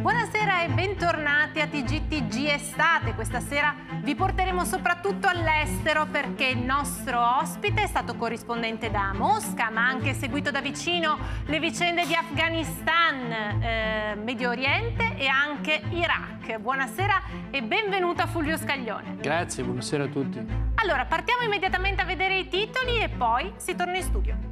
Buonasera e bentornati a TGTG Estate. Questa sera vi porteremo soprattutto all'estero perché il nostro ospite è stato corrispondente da Mosca ma ha anche seguito da vicino le vicende di Afghanistan, eh, Medio Oriente e anche Iraq. Buonasera e benvenuto a Fulvio Scaglione. Grazie, buonasera a tutti. Allora, partiamo immediatamente a vedere i titoli e poi si torna in studio.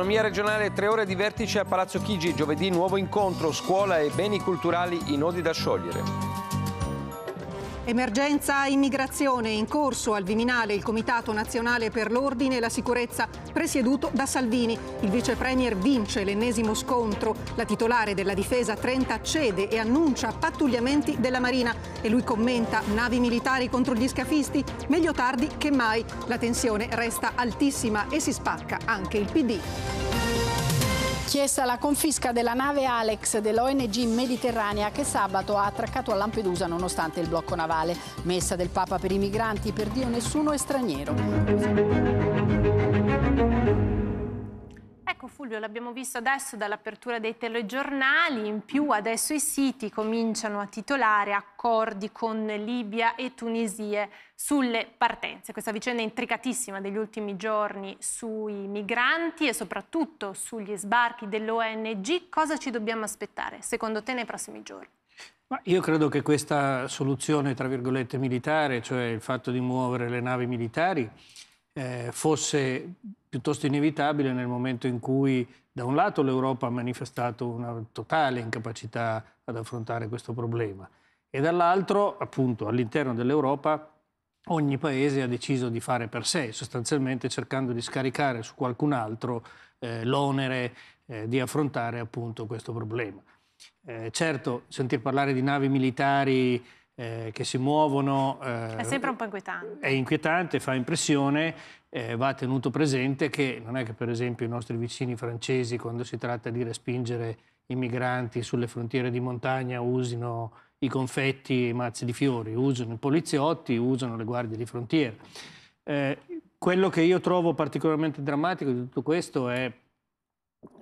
Economia regionale, tre ore di vertice a Palazzo Chigi, giovedì nuovo incontro, scuola e beni culturali i nodi da sciogliere. Emergenza immigrazione in corso al Viminale il Comitato Nazionale per l'Ordine e la Sicurezza presieduto da Salvini. Il vice premier vince l'ennesimo scontro. La titolare della difesa 30 cede e annuncia pattugliamenti della Marina e lui commenta navi militari contro gli scafisti, meglio tardi che mai. La tensione resta altissima e si spacca anche il PD chiesta la confisca della nave Alex dell'ONG Mediterranea che sabato ha attraccato a Lampedusa nonostante il blocco navale. Messa del Papa per i migranti, per Dio nessuno è straniero. Fulvio, l'abbiamo visto adesso dall'apertura dei telegiornali, in più adesso i siti cominciano a titolare accordi con Libia e Tunisia sulle partenze. Questa vicenda intricatissima degli ultimi giorni sui migranti e soprattutto sugli sbarchi dell'ONG, cosa ci dobbiamo aspettare secondo te nei prossimi giorni? Ma io credo che questa soluzione, tra virgolette, militare, cioè il fatto di muovere le navi militari, eh, fosse piuttosto inevitabile nel momento in cui da un lato l'Europa ha manifestato una totale incapacità ad affrontare questo problema e dall'altro appunto all'interno dell'Europa ogni paese ha deciso di fare per sé, sostanzialmente cercando di scaricare su qualcun altro eh, l'onere eh, di affrontare appunto questo problema. Eh, certo, sentir parlare di navi militari eh, che si muovono... Eh, è sempre un po' inquietante. È inquietante, fa impressione, eh, va tenuto presente che non è che per esempio i nostri vicini francesi quando si tratta di respingere i migranti sulle frontiere di montagna usino i confetti e i mazzi di fiori, usano i poliziotti, usano le guardie di frontiera. Eh, quello che io trovo particolarmente drammatico di tutto questo è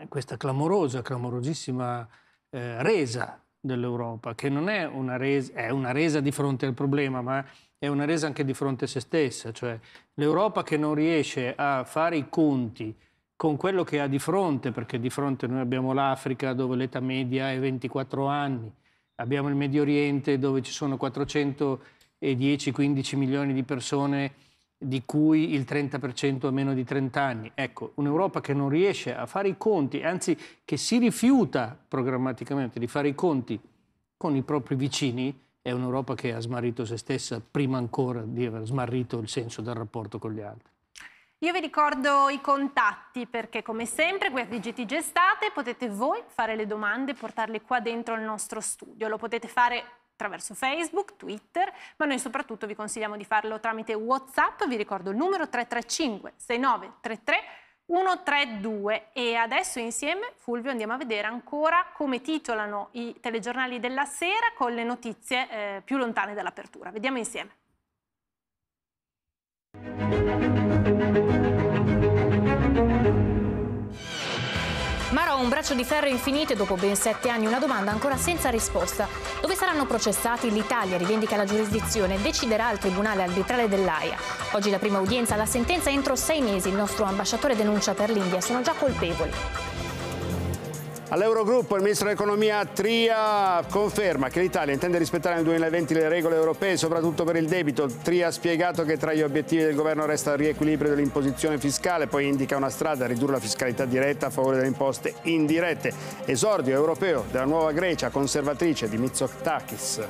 questa clamorosa, clamorosissima eh, resa dell'Europa, che non è una, resa, è una resa di fronte al problema, ma è una resa anche di fronte a se stessa, cioè l'Europa che non riesce a fare i conti con quello che ha di fronte, perché di fronte noi abbiamo l'Africa dove l'età media è 24 anni, abbiamo il Medio Oriente dove ci sono 410-15 milioni di persone di cui il 30% ha meno di 30 anni. Ecco, un'Europa che non riesce a fare i conti, anzi che si rifiuta programmaticamente di fare i conti con i propri vicini, è un'Europa che ha smarrito se stessa prima ancora di aver smarrito il senso del rapporto con gli altri. Io vi ricordo i contatti perché come sempre qui a DGTG Gestate potete voi fare le domande e portarle qua dentro al nostro studio. Lo potete fare attraverso Facebook, Twitter, ma noi soprattutto vi consigliamo di farlo tramite WhatsApp, vi ricordo il numero 335 6933 132 e adesso insieme Fulvio andiamo a vedere ancora come titolano i telegiornali della sera con le notizie eh, più lontane dall'apertura. Vediamo insieme. Mara ha un braccio di ferro infinito e dopo ben sette anni una domanda ancora senza risposta. Dove saranno processati l'Italia rivendica la giurisdizione, e deciderà il Tribunale Arbitrale dell'AIA. Oggi la prima udienza, la sentenza entro sei mesi, il nostro ambasciatore denuncia per l'India, sono già colpevoli. All'Eurogruppo il ministro dell'economia Tria conferma che l'Italia intende rispettare nel 2020 le regole europee, soprattutto per il debito. Tria ha spiegato che tra gli obiettivi del governo resta il riequilibrio dell'imposizione fiscale, poi indica una strada, ridurre la fiscalità diretta a favore delle imposte indirette. Esordio europeo della nuova Grecia conservatrice di Mitsotakis.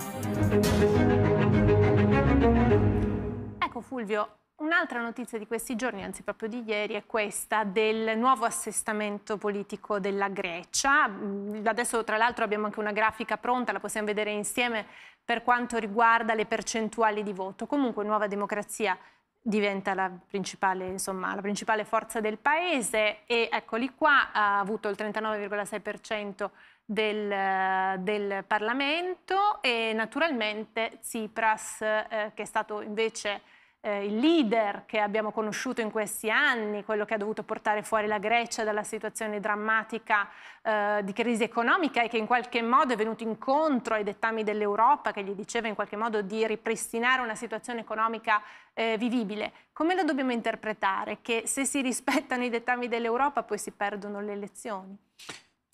Ecco Fulvio, Un'altra notizia di questi giorni, anzi proprio di ieri, è questa del nuovo assestamento politico della Grecia. Mm, adesso tra l'altro abbiamo anche una grafica pronta, la possiamo vedere insieme per quanto riguarda le percentuali di voto. Comunque Nuova Democrazia diventa la principale, insomma, la principale forza del paese e eccoli qua, ha avuto il 39,6% del, del, Parlamento e naturalmente Tsipras eh, che è stato invece eh, il leader che abbiamo conosciuto in questi anni, quello che ha dovuto portare fuori la Grecia dalla situazione drammatica eh, di crisi economica e che in qualche modo è venuto incontro ai dettami dell'Europa che gli diceva in qualche modo di ripristinare una situazione economica eh, vivibile. Come lo dobbiamo interpretare? Che se si rispettano i dettami dell'Europa poi si perdono le elezioni?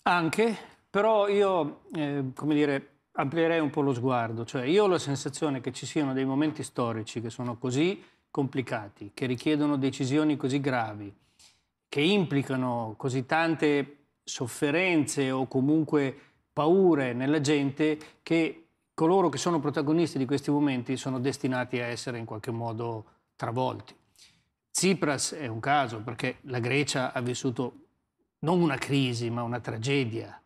Anche, però io, eh, come dire, amplierei un po' lo sguardo, cioè io ho la sensazione che ci siano dei momenti storici che sono così complicati, che richiedono decisioni così gravi, che implicano così tante sofferenze o comunque paure nella gente che coloro che sono protagonisti di questi momenti sono destinati a essere in qualche modo travolti. Tsipras è un caso perché la Grecia ha vissuto non una crisi ma una tragedia.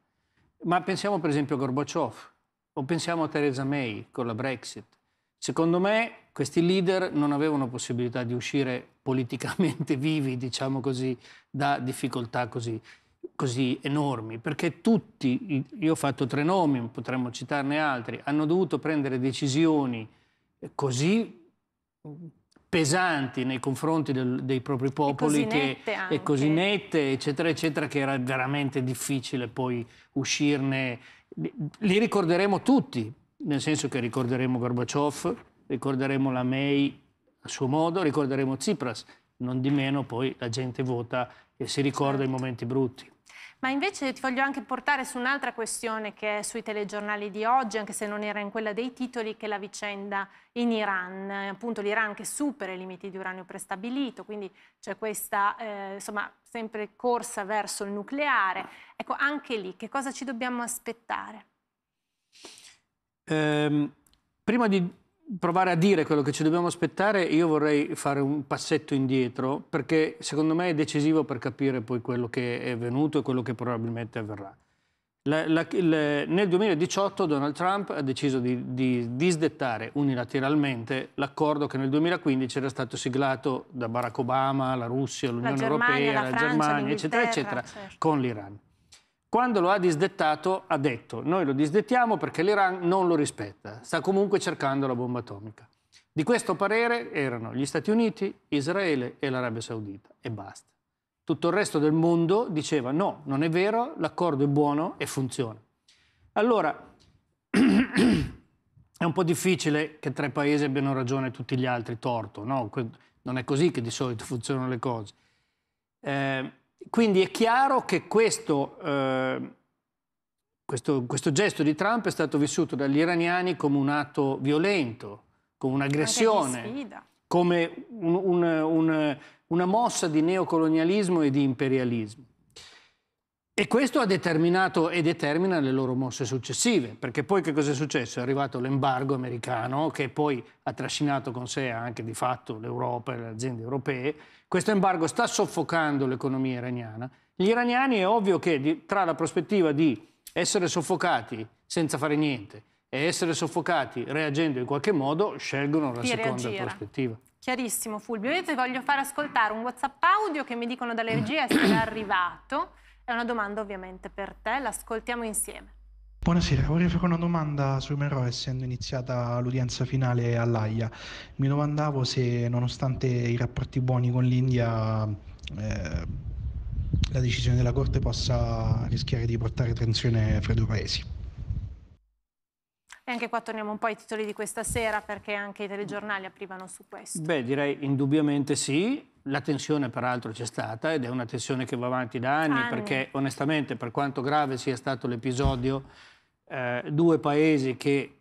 Ma pensiamo per esempio a Gorbaciov, o pensiamo a Theresa May con la Brexit. Secondo me questi leader non avevano possibilità di uscire politicamente vivi, diciamo così, da difficoltà così, così enormi, perché tutti, io ho fatto tre nomi, potremmo citarne altri, hanno dovuto prendere decisioni così pesanti nei confronti del, dei propri popoli e così, che, nette e così nette, eccetera, eccetera, che era veramente difficile poi uscirne. Li ricorderemo tutti, nel senso che ricorderemo Gorbaciov, ricorderemo la May a suo modo, ricorderemo Tsipras, non di meno poi la gente vota e si ricorda certo. i momenti brutti. Ma invece ti voglio anche portare su un'altra questione che è sui telegiornali di oggi, anche se non era in quella dei titoli, che è la vicenda in Iran. Appunto l'Iran che supera i limiti di uranio prestabilito, quindi c'è questa eh, insomma, sempre corsa verso il nucleare. Ecco, anche lì che cosa ci dobbiamo aspettare? Ehm, prima di provare a dire quello che ci dobbiamo aspettare, io vorrei fare un passetto indietro perché secondo me è decisivo per capire poi quello che è venuto e quello che probabilmente avverrà. La, la, la, nel 2018 Donald Trump ha deciso di, di disdettare unilateralmente l'accordo che nel 2015 era stato siglato da Barack Obama, la Russia, l'Unione Europea, la, Germania, Germania eccetera, eccetera, certo. con l'Iran. Quando lo ha disdettato ha detto noi lo disdettiamo perché l'Iran non lo rispetta, sta comunque cercando la bomba atomica. Di questo parere erano gli Stati Uniti, Israele e l'Arabia Saudita e basta. Tutto il resto del mondo diceva no, non è vero, l'accordo è buono e funziona. Allora, è un po' difficile che tre paesi abbiano ragione e tutti gli altri torto, no? Non è così che di solito funzionano le cose. Eh, quindi è chiaro che questo, eh, questo, questo, gesto di Trump è stato vissuto dagli iraniani come un atto violento, come un'aggressione, come un, un, un, una mossa di neocolonialismo e di imperialismo. E questo ha determinato e determina le loro mosse successive, perché poi che cosa è successo? È arrivato l'embargo americano che poi ha trascinato con sé anche di fatto l'Europa e le aziende europee. Questo embargo sta soffocando l'economia iraniana. Gli iraniani è ovvio che tra la prospettiva di essere soffocati senza fare niente e essere soffocati reagendo in qualche modo, scelgono la Chi seconda reagira. prospettiva. Chiarissimo Fulvio, io ti voglio far ascoltare un WhatsApp audio che mi dicono dalla regia essere arrivato è una domanda ovviamente per te, l'ascoltiamo insieme. Buonasera, vorrei fare una domanda su Merò essendo iniziata l'udienza finale all'AIA. Mi domandavo se nonostante i rapporti buoni con l'India eh, la decisione della Corte possa rischiare di portare tensione fra i due paesi. E anche qua torniamo un po' ai titoli di questa sera perché anche i telegiornali aprivano su questo. Beh, direi indubbiamente sì. La tensione peraltro c'è stata ed è una tensione che va avanti da anni, anni. perché onestamente per quanto grave sia stato l'episodio, eh, due paesi che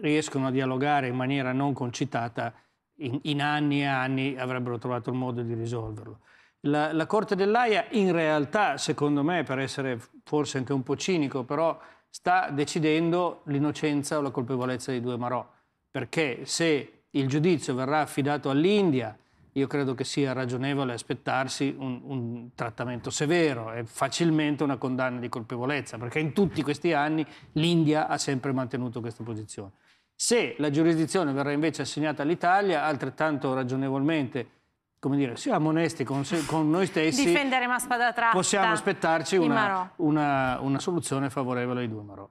riescono a dialogare in maniera non concitata in, in anni e anni avrebbero trovato il modo di risolverlo. La, la Corte dell'AIA in realtà, secondo me, per essere forse anche un po' cinico, però sta decidendo l'innocenza o la colpevolezza di due Marò, perché se il giudizio verrà affidato all'India, io credo che sia ragionevole aspettarsi un, un, trattamento severo e facilmente una condanna di colpevolezza, perché in tutti questi anni l'India ha sempre mantenuto questa posizione. Se la giurisdizione verrà invece assegnata all'Italia, altrettanto ragionevolmente, come dire, siamo onesti con, con noi stessi, difendere Maspada Tratta possiamo aspettarci una, una, una soluzione favorevole ai due Marò.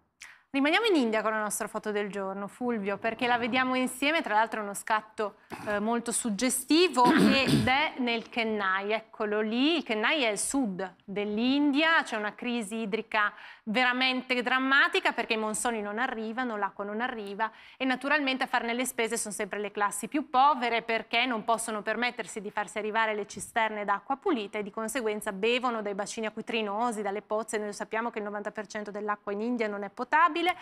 Rimaniamo in India con la nostra foto del giorno, Fulvio, perché la vediamo insieme, tra l'altro è uno scatto eh, molto suggestivo ed è nel Kennai, eccolo lì, il Kennai è il sud dell'India, c'è una crisi idrica veramente drammatica perché i monsoni non arrivano, l'acqua non arriva e naturalmente a farne le spese sono sempre le classi più povere perché non possono permettersi di farsi arrivare le cisterne d'acqua pulita e di conseguenza bevono dai bacini acquitrinosi, dalle pozze, noi sappiamo che il 90% dell'acqua in India non è potabile stabile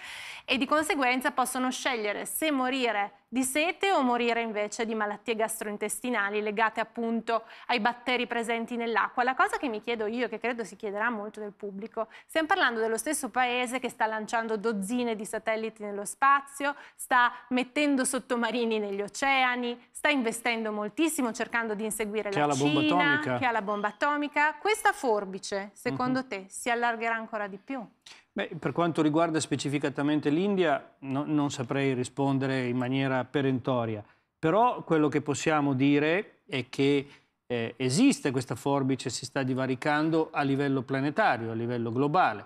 e di conseguenza possono scegliere se morire di sete o morire invece di malattie gastrointestinali legate appunto ai batteri presenti nell'acqua. La cosa che mi chiedo io e che credo si chiederà molto del pubblico, stiamo parlando dello stesso paese che sta lanciando dozzine di satelliti nello spazio, sta mettendo sottomarini negli oceani, sta investendo moltissimo cercando di inseguire che la, la Cina, che ha la bomba atomica. Questa forbice, secondo uh mhm. -huh. te, si allargherà ancora di più? Beh, per quanto riguarda specificatamente l'India, no, non saprei rispondere in maniera perentoria. Però quello che possiamo dire è che eh, esiste questa forbice, si sta divaricando a livello planetario, a livello globale.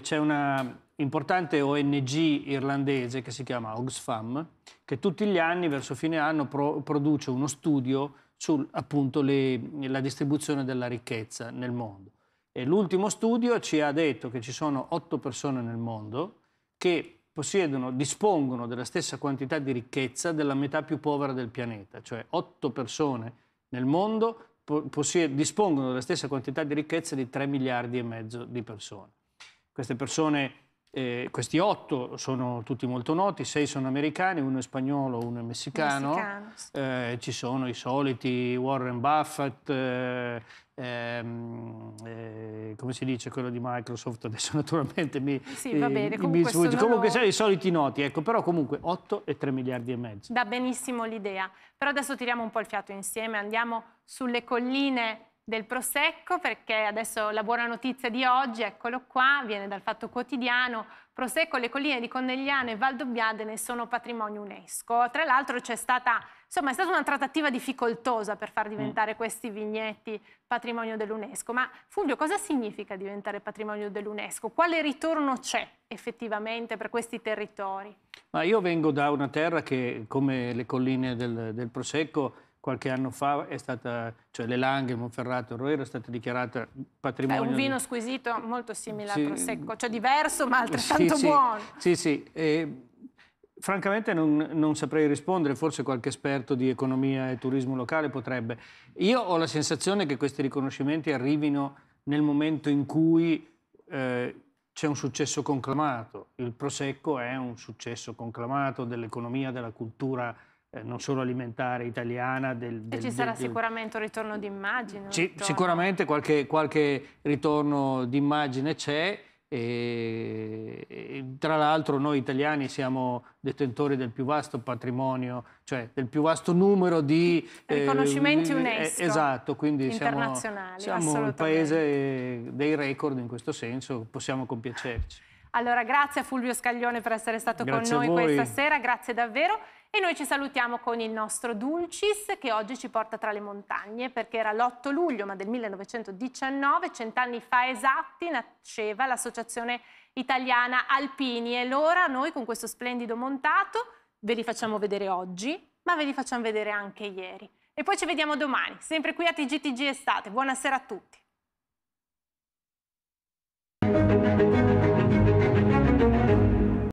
C'è una importante ONG irlandese che si chiama Oxfam, che tutti gli anni, verso fine anno, pro produce uno studio sulla distribuzione della ricchezza nel mondo. l'ultimo studio ci ha detto che ci sono otto persone nel mondo che possiedono, dispongono della stessa quantità di ricchezza della metà più povera del pianeta, cioè 8 persone nel mondo dispongono della stessa quantità di ricchezza di 3 miliardi e mezzo di persone. Queste persone eh, questi otto sono tutti molto noti, sei sono americani, uno è spagnolo, uno è messicano. messicano eh, ci sono i soliti Warren Buffett, eh, ehm, eh, come si dice quello di Microsoft, adesso naturalmente mi... Sì, va bene, comunque, sono... comunque sono i soliti noti, ecco, però comunque 8 e 3 miliardi e mezzo. Da benissimo l'idea, però adesso tiriamo un po' il fiato insieme, andiamo sulle colline del Prosecco perché adesso la buona notizia di oggi, eccolo qua, viene dal Fatto Quotidiano, Prosecco, le colline di Connegliano e Valdobbiadene sono patrimonio UNESCO. Tra l'altro c'è stata, insomma, è stata una trattativa difficoltosa per far mm. diventare mm. questi vigneti patrimonio dell'UNESCO. Ma Fulvio, cosa significa diventare patrimonio dell'UNESCO? Quale ritorno c'è effettivamente per questi territori? Ma io vengo da una terra che, come le colline del, del Prosecco, qualche anno fa è stata, cioè le Langhe, Monferrato, Roero è stata dichiarata patrimonio. È un vino squisito molto simile sì. al Prosecco, cioè diverso ma altrettanto sì, buono. Sì, sì. E, francamente non, non, saprei rispondere, forse qualche esperto di economia e turismo locale potrebbe. Io ho la sensazione che questi riconoscimenti arrivino nel momento in cui eh, c'è un successo conclamato. Il Prosecco è un successo conclamato dell'economia, della cultura eh, non solo alimentare italiana. Del, del, e ci sarà del, sicuramente un ritorno d'immagine. Sicuramente qualche, qualche ritorno d'immagine c'è. E, e, tra l'altro noi italiani siamo detentori del più vasto patrimonio, cioè del più vasto numero di eh, riconoscimenti eh, UNESCO. Esatto, quindi siamo, siamo un paese dei record in questo senso, possiamo compiacerci. Allora, grazie a Fulvio Scaglione per essere stato grazie con noi questa sera, grazie davvero. E noi ci salutiamo con il nostro Dulcis che oggi ci porta tra le montagne perché era l'8 luglio ma del 1919, cent'anni fa esatti, nasceva l'associazione italiana Alpini e allora noi con questo splendido montato ve li facciamo vedere oggi ma ve li facciamo vedere anche ieri. E poi ci vediamo domani, sempre qui a TGTG Estate. Buonasera a tutti.